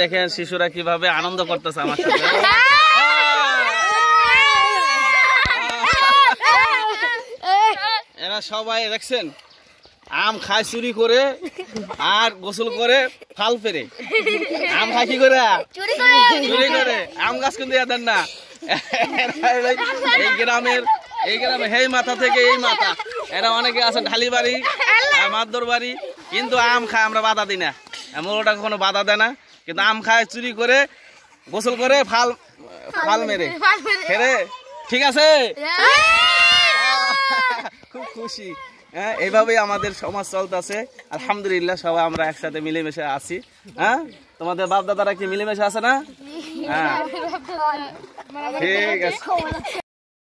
দেখেন শিশুরা কিভাবে আনন্দ করতেছে আমার সাথে এরা সবাই দেখছেন আম খায় চুরি করে আর গোসল করে ফাল ফেরে আম খায় কি করে চুরি করে আম গাছ কিন্তু দেন না এই গ্রামের এই গ্রামে হেই মাথা থেকে এই মাথা এরা অনেকে আছে ঢালি বাড়ি মাদ্দর বাড়ি কিন্তু আম খায় আমরা বাধা দিই না এমন ওটা কখনো বাধা দেয় না কিন্তু আম খায় চুরি করে গোসল করে ফাল ফাল মেরে হেরে ঠিক আছে খুব খুশি হ্যাঁ এইভাবেই আমাদের সমাজ চলতেছে আলহামদুলিল্লাহ সবাই আমরা একসাথে মিলেমিশে আছি হ্যাঁ তোমাদের বাপ দাদারা কি মিলেমিশে আছে না হ্যাঁ ঠিক আছে